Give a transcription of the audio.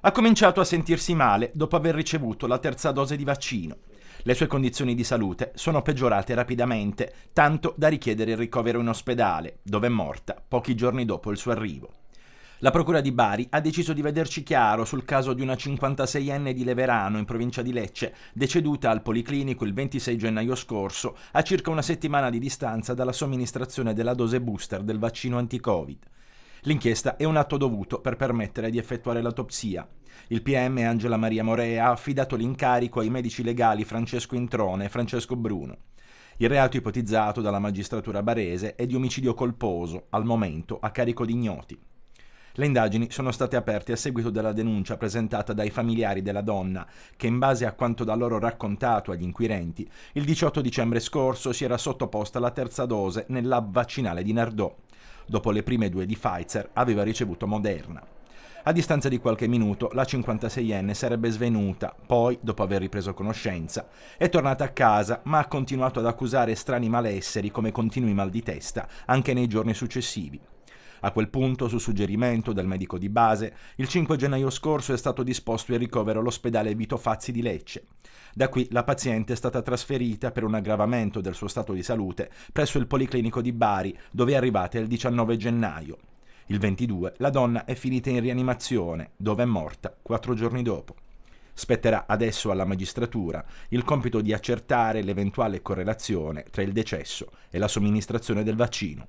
Ha cominciato a sentirsi male dopo aver ricevuto la terza dose di vaccino. Le sue condizioni di salute sono peggiorate rapidamente, tanto da richiedere il ricovero in ospedale, dove è morta pochi giorni dopo il suo arrivo. La Procura di Bari ha deciso di vederci chiaro sul caso di una 56enne di Leverano in provincia di Lecce, deceduta al Policlinico il 26 gennaio scorso, a circa una settimana di distanza dalla somministrazione della dose booster del vaccino anti-Covid. L'inchiesta è un atto dovuto per permettere di effettuare l'autopsia. Il PM Angela Maria Morea ha affidato l'incarico ai medici legali Francesco Introne e Francesco Bruno. Il reato ipotizzato dalla magistratura barese è di omicidio colposo, al momento a carico di ignoti. Le indagini sono state aperte a seguito della denuncia presentata dai familiari della donna, che in base a quanto da loro raccontato agli inquirenti, il 18 dicembre scorso si era sottoposta alla terza dose nel vaccinale di Nardò. Dopo le prime due di Pfizer aveva ricevuto Moderna. A distanza di qualche minuto la 56enne sarebbe svenuta, poi, dopo aver ripreso conoscenza, è tornata a casa ma ha continuato ad accusare strani malesseri come continui mal di testa anche nei giorni successivi. A quel punto, su suggerimento del medico di base, il 5 gennaio scorso è stato disposto il ricovero all'ospedale Vito Fazzi di Lecce. Da qui la paziente è stata trasferita per un aggravamento del suo stato di salute presso il Policlinico di Bari, dove è arrivata il 19 gennaio. Il 22 la donna è finita in rianimazione, dove è morta quattro giorni dopo. Spetterà adesso alla magistratura il compito di accertare l'eventuale correlazione tra il decesso e la somministrazione del vaccino.